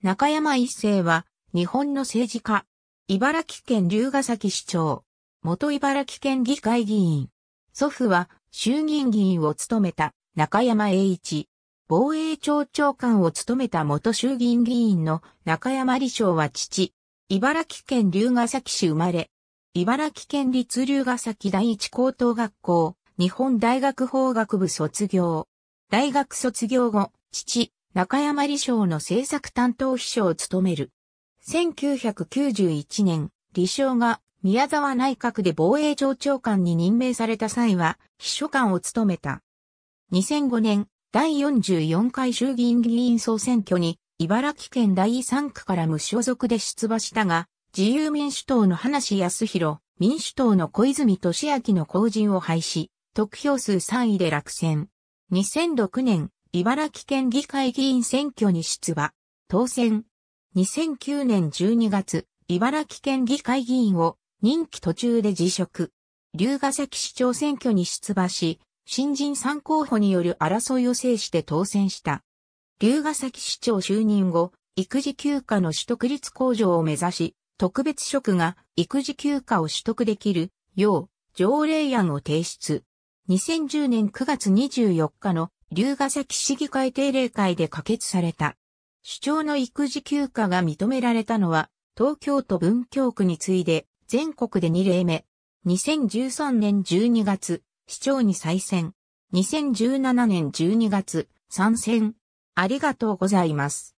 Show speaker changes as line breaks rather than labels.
中山一世は、日本の政治家、茨城県龍ヶ崎市
長、元茨城県議会議員、祖父は衆議院議員を務めた中山栄一、防衛庁長官を務めた元衆議院議員の中山理章は父、茨城県龍ヶ崎市生まれ、茨城県立龍ヶ崎第一高等学校、日本大学法学部卒業。大学卒業後、父、中山理章の制作担当秘書を務める。1991年、理章が宮沢内閣で防衛庁長官に任命された際は、秘書官を務めた。2005年、第44回衆議院議員総選挙に、茨城県第3区から無所属で出馬したが、自由民主党の花志康弘、民主党の小泉俊明の後陣を廃止、得票数3位で落選。2006年、茨城県議会議員選挙に出馬、当選。2009年12月、茨城県議会議員を任期途中で辞職。龍ヶ崎市長選挙に出馬し、新人3候補による争いを制して当選した。龍ヶ崎市長就任後、育児休暇の取得率向上を目指し、特別職が育児休暇を取得できるよう条例案を提出。2010年9月24日の龍ヶ崎市議会定例会で可決された。主張の育児休暇が認められたのは、東京都文京区に次いで、全国で2例目。2013年12月、市長に再選。2017
年12月、参戦。ありがとうございます。